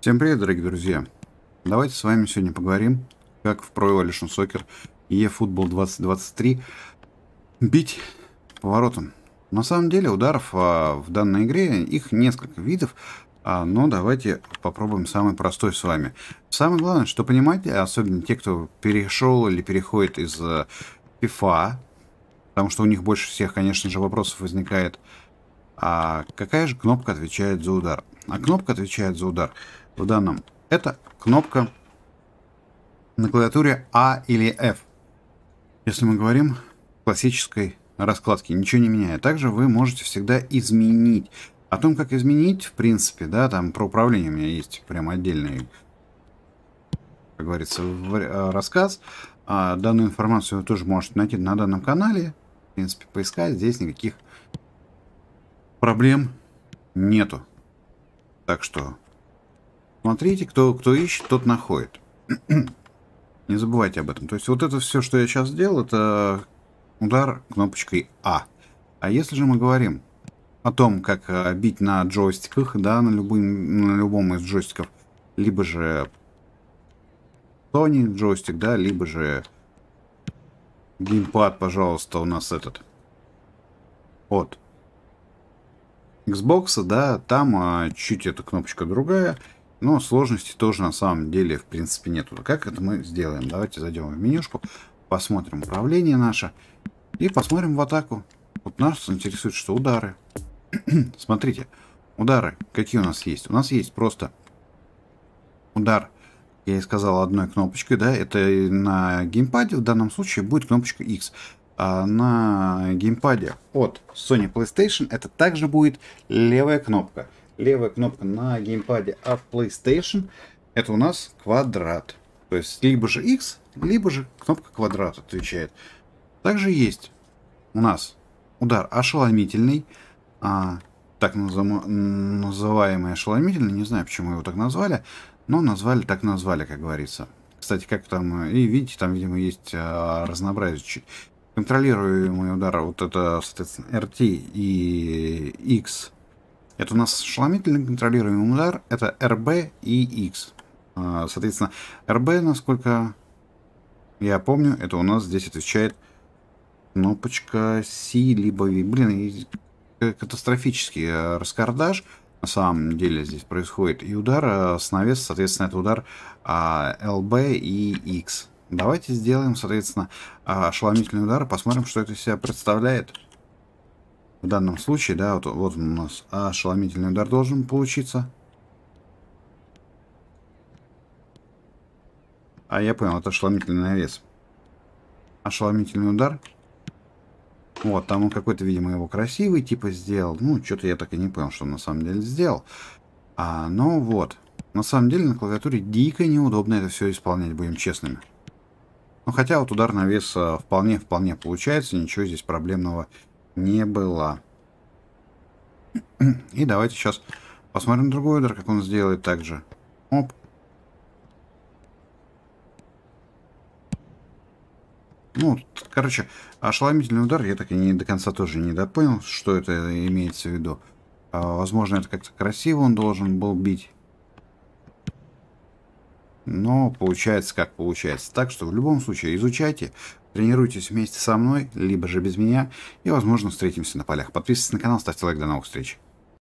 Всем привет, дорогие друзья! Давайте с вами сегодня поговорим, как в Pro Evolution Soccer eFootball 2023 бить поворотом. На самом деле ударов а, в данной игре, их несколько видов, а, но давайте попробуем самый простой с вами. Самое главное, что понимать, особенно те, кто перешел или переходит из а, FIFA, потому что у них больше всех, конечно же, вопросов возникает, а, а какая же кнопка отвечает за удар? А кнопка отвечает за удар в данном. Это кнопка на клавиатуре А или F. Если мы говорим классической раскладки, ничего не меняя. Также вы можете всегда изменить. О том, как изменить, в принципе, да, там про управление у меня есть прям отдельный, как говорится, э, рассказ. А данную информацию вы тоже можете найти на данном канале. В принципе, поискать. Здесь никаких проблем нету. Так что смотрите, кто, кто ищет, тот находит. Не забывайте об этом. То есть вот это все, что я сейчас сделал, это удар кнопочкой А. А если же мы говорим о том, как э, бить на джойстиках, да, на, любым, на любом из джойстиков, либо же Sony джойстик, да, либо же геймпад, пожалуйста, у нас этот. Вот, Xbox, да, там а, чуть эта кнопочка другая, но сложности тоже на самом деле в принципе нету. Как это мы сделаем? Давайте зайдем в менюшку, посмотрим управление наше и посмотрим в атаку. Вот нас интересует, что удары. Смотрите, удары какие у нас есть? У нас есть просто удар, я и сказал, одной кнопочкой, да, это на геймпаде в данном случае будет кнопочка X. А, на геймпаде от Sony PlayStation, это также будет левая кнопка. Левая кнопка на геймпаде от PlayStation это у нас квадрат. То есть либо же X, либо же кнопка квадрат отвечает. Также есть у нас удар ошеломительный, а, так называемый ошеломительный, не знаю, почему его так назвали, но назвали так назвали, как говорится. Кстати, как там, и видите, там, видимо, есть а, разнообразие чуть контролируемые удары, вот это, соответственно, RT и X, это у нас шеломительный контролируемый удар, это RB и X. А, соответственно, RB, насколько я помню, это у нас здесь отвечает кнопочка C, либо V. Блин, катастрофический э, раскардаж на самом деле здесь происходит. И удар э, с навес, соответственно, это удар а, LB и X. Давайте сделаем, соответственно, а, ошеломительный удар и посмотрим, что это из себя представляет. В данном случае, да, вот, вот он у нас ошеломительный удар должен получиться. А, я понял, это ошеломительный навес. Ошеломительный удар. Вот, там он какой-то, видимо, его красивый типа сделал. Ну, что-то я так и не понял, что он на самом деле сделал. А, ну вот. На самом деле на клавиатуре дико неудобно это все исполнять, будем честными. Но ну, хотя вот удар на вес вполне-вполне а, получается, ничего здесь проблемного не было. И давайте сейчас посмотрим другой удар, как он сделает также. Оп. Ну, короче, ошеломительный удар, я так и не до конца тоже не допонял, что это имеется в виду. А, возможно, это как-то красиво он должен был бить. Но получается как получается. Так что в любом случае изучайте, тренируйтесь вместе со мной, либо же без меня, и возможно встретимся на полях. Подписывайтесь на канал, ставьте лайк, до новых встреч.